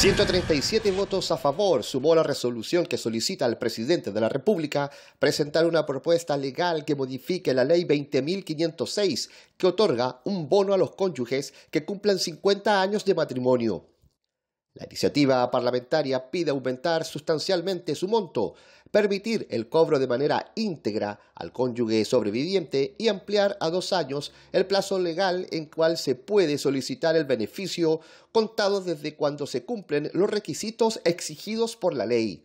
137 votos a favor sumó la resolución que solicita al presidente de la República presentar una propuesta legal que modifique la ley 20.506 que otorga un bono a los cónyuges que cumplan 50 años de matrimonio. La iniciativa parlamentaria pide aumentar sustancialmente su monto, permitir el cobro de manera íntegra al cónyuge sobreviviente y ampliar a dos años el plazo legal en cual se puede solicitar el beneficio contado desde cuando se cumplen los requisitos exigidos por la ley.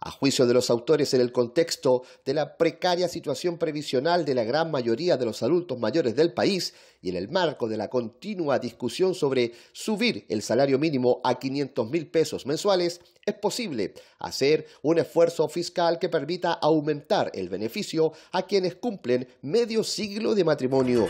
a juicio de los autores en el contexto de la precaria situación previsional de la gran mayoría de los adultos mayores del país y en el marco de la continua discusión sobre subir el salario mínimo a 500 mil pesos mensuales, es posible hacer un esfuerzo fiscal que permita aumentar el beneficio a quienes cumplen medio siglo de matrimonio.